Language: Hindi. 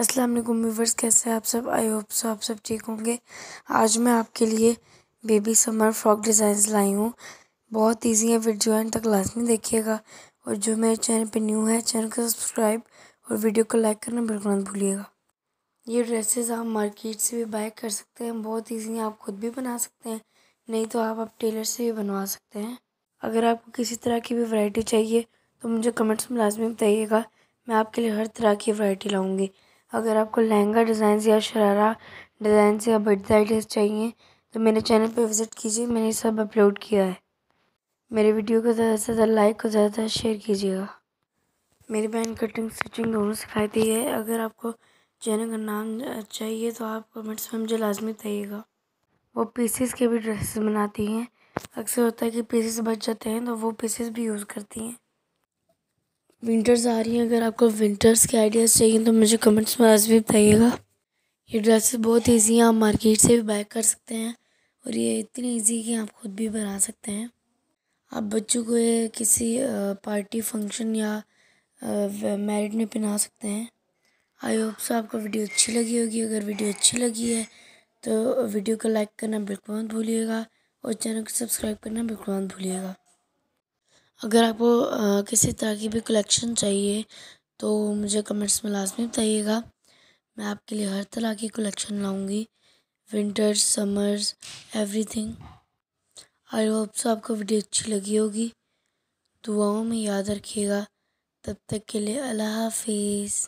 अस्सलाम वालेकुम व्यूवर्स कैसे आप सब आई होप सो आप सब ठीक होंगे आज मैं आपके लिए बेबी समर फ्रॉक डिज़ाइंस लाई हूँ बहुत इजी है वीडियो एंड तक लास्ट में देखिएगा और जो मेरे चैनल पे न्यू है चैनल को सब्सक्राइब और वीडियो को लाइक करना बिल्कुल मत भूलिएगा ये ड्रेसेस आप मार्केट से भी बाय कर सकते हैं बहुत ईजी है आप खुद भी बना सकते हैं नहीं तो आप आप टेलर से भी बनवा सकते हैं अगर आपको किसी तरह की भी वैरायटी चाहिए तो मुझे कमेंट्स में लाजमी बताइएगा मैं आपके लिए हर तरह की वैरायटी लाऊंगी अगर आपको लहंगा डिज़ाइंस या शरारा डिज़ाइंस या बर्थडे आइडियाज़ चाहिए तो मेरे चैनल पर विज़िट कीजिए मैंने सब अपलोड किया है मेरे वीडियो को ज़्यादा से ज़्यादा लाइक और ज़्यादा से शेयर कीजिएगा मेरी बहन कटिंग स्टिचिंग दोनों सिखाती है अगर आपको चैनल का नाम चाहिए तो आप कमेंट्स में मुझे लाजमी चाहिएगा वो पीसेस के भी ड्रेसेस बनाती हैं अक्सर होता है कि पीसेस बच जाते हैं तो वो पीसेस भी यूज़ करती हैं विंटर्स आ रही हैं अगर आपको विंटर्स के आइडियाज़ चाहिए तो मुझे कमेंट्स में आज भी बताइएगा ये ड्रेसेस बहुत ईजी हैं आप मार्केट से भी बाय कर सकते हैं और ये इतनी ईजी कि आप खुद भी बना सकते हैं आप बच्चों को ये किसी पार्टी फंक्शन या मैरिड में पहना सकते हैं आई होप सो आपको वीडियो अच्छी लगी होगी अगर वीडियो अच्छी लगी है तो वीडियो को लाइक करना बिल्कुल मत भूलिएगा और चैनल को सब्सक्राइब करना बिल्कुल मत भूलिएगा अगर आपको किसी तरह की भी कलेक्शन चाहिए तो मुझे कमेंट्स में लाजमी बताइएगा मैं आपके लिए हर तरह की कलेक्शन लाऊंगी winters summers everything I hope so आपको वीडियो अच्छी लगी होगी दुआओं में याद रखिएगा तब तक के लिए अल्लाह हाफिज़